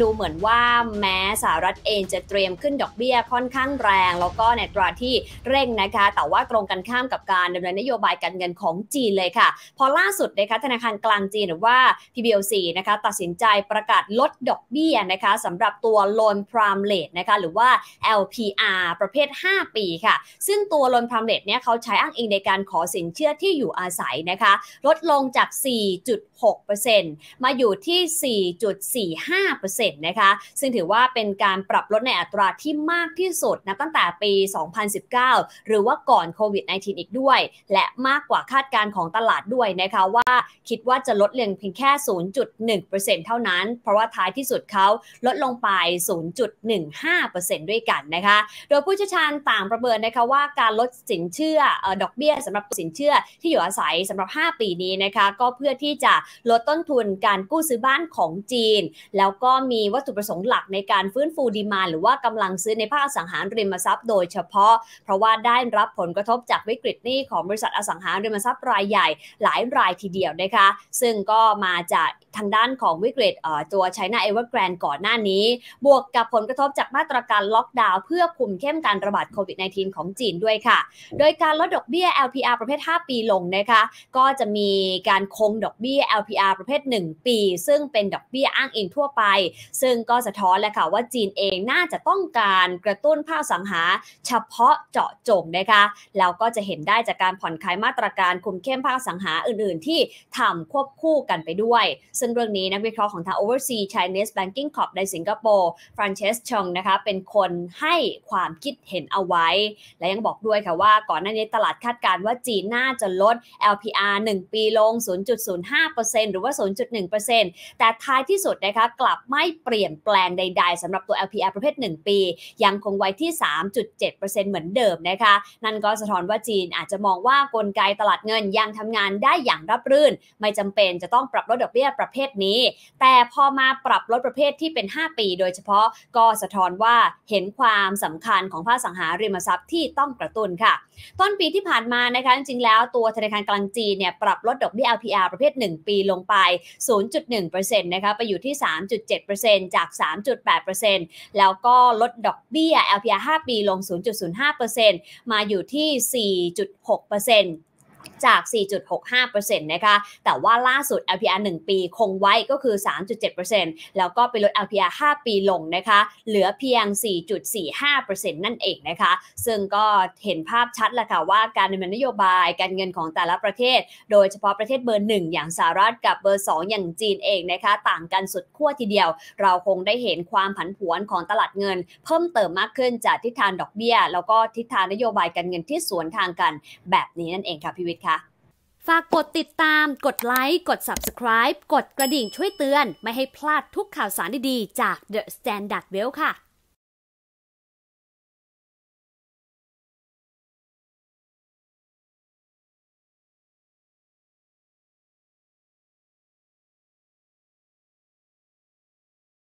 ดูเหมือนว่าแม้สหรัฐเองจะเตรียมขึ้นดอกเบี้ยค่อนข้างแรง แล้วก็ในตราที่เร่งนะคะ แต่ว่าตรงกันข้ามกับการดำเนินนโยบายการเงินของจีนเลยค่ะ พอล่าสุดนะคะธนาคารกลางจีนหรือว่า PBOC นะคะตัดสินใจประกาศลดดอกเบี้ยนะคะสำหรับตัว Loan Prime Rate นะคะ หรือว่า LPR ประเภท 5 ปีค่ะ ซึ่งตัว Loan Prime Rate เนี่ยเขาใช้อ้างอิงในการขอสินเชื่อที่อยู่อาศัยนะคะ ลดลงจาก 4.6%มาอยู่ที่ 4.45% 3%นะคะซึ่งถือว่าเป็นการปรับลดในอัตราที่มากที่สุดนะตั้งแต่ปี 2019 หรือว่าก่อนโควิด -19 อีกด้วย และมากกว่าคาดการณ์ของตลาดด้วยนะคะว่าคิดว่าจะลดเพียงเพียงแค่ 0.1%เท่านั้น เพราะว่าท้ายที่สุดเขาลดลงไป 0.15%ด้วยกันนะคะ โดยผู้เชี่ยวชาญต่างประเมินนะคะว่าการลดสินเชื่อ ดอกเบี้ยสำหรับสินเชื่อที่อยู่อาศัยสำหรับ 5 ปีนี้นะคะก็เพื่อที่จะลดต้นทุนการกู้ซื้อบ้านของจีน แล้วก็มมีวัตถุประสงค์หลักในการฟื้นฟูดีมาหรือว่ากำลังซื้อในภาคสังหาริมทรัพย์ โดยเฉพาะ เพราะว่าได้รับผลกระทบจากวิกฤตนี้ของบริษัทอสังหาริมทรัพย์รายใหญ่ หลายรายทีเดียวนะคะ ซึ่งก็มาจากทางด้านของวิกฤตตัวไชน่าเอเวอร์แกรนด์ก่อนหน้านี้ บวกกับผลกระทบจากมาตรการล็อกดาวน์เพื่อคุมเข้มการระบาดโควิด -19 ของจีนด้วยค่ะ โดยการลดดอกเบี้ย LPR ประเภท 5 ปีลงนะคะ ก็จะมีการคงดอกเบี้ย LPR ประเภท 1 ปีซึ่งเป็นดอกเบี้ยอ้างอิงทั่วไปซึ่งก็สะท้อนแหละค่ะว่าจีนเองน่าจะต้องการกระตุ้นภาคสังหาเฉพาะเจาะจงนะคะ แล้วก็จะเห็นได้จากการผ่อนคลายมาตรการคุมเข้มภาคสังหาอื่นๆที่ทำควบคู่กันไปด้วย ซึ่งเรื่องนี้นักวิเคราะห์ของทาง Overseas Chinese Banking Corp ในสิงคโปร์ฟรานเชสชงนะคะเป็นคนให้ความคิดเห็นเอาไว้ และยังบอกด้วยค่ะว่าก่อนหน้านี้ตลาดคาดการณ์ว่าจีนน่าจะลด LPR 1 ปีลง 0.05%หรือว่า 0.1%แต่ท้ายที่สุดนะคะกลับไม่เปลี่ยนแปลงใดๆสำหรับตัว LPR ประเภท 1 ปี ยังคงไว้ที่ 3.7%เหมือนเดิมนะคะ นั่นก็สะท้อนว่าจีนอาจจะมองว่ากลไกตลาดเงินยังทำงานได้อย่างรับรื่น ไม่จำเป็นจะต้องปรับลดดอกเบี้ยประเภทนี้ แต่พอมาปรับลดประเภทที่เป็น 5 ปีโดยเฉพาะก็สะท้อนว่าเห็นความสำคัญของภาคสังหาริมทรัพย์ที่ต้องกระตุ้นค่ะต้นปีที่ผ่านมานะคะจริงๆแล้วตัวธนาคารกลางจีนเนี่ยปรับลดดอกเบี้ย LPR ประเภท 1 ปีลงไป 0.1%นะคะไปอยู่ที่ 3.7% 0.5%จาก 3.8%แล้วก็ลดดอกเบี้ย LPR 5ปีลง 0.05%มาอยู่ที่ 4.6%จาก 4.65%นะคะ แต่ว่าล่าสุด LPR 1 ปีคงไว้ก็คือ 3.7%แล้วก็ไปลด LPR 5 ปีลงนะคะ เหลือเพียง 4.45%นั่นเองนะคะ ซึ่งก็เห็นภาพชัดแหละค่ะว่าการดำเนินนโยบายการเงินของแต่ละประเทศ โดยเฉพาะประเทศเบอร์ 1 อย่างสหรัฐกับเบอร์ 2 อย่างจีนเองนะคะ ต่างกันสุดขั้วทีเดียว เราคงได้เห็นความผันผวนของตลาดเงิน เพิ่มเติมมากขึ้นจากทิศทางดอกเบี้ย แล้วก็ทิศทางนโยบายการเงินที่สวนทางกัน แบบนี้นั่นเองค่ะพี่วิตคะฝากกดติดตาม กดไลค์ กด Subscribe กดกระดิ่งช่วยเตือนไม่ให้พลาดทุกข่าวสารดีๆจาก The Standard Well ค่ะ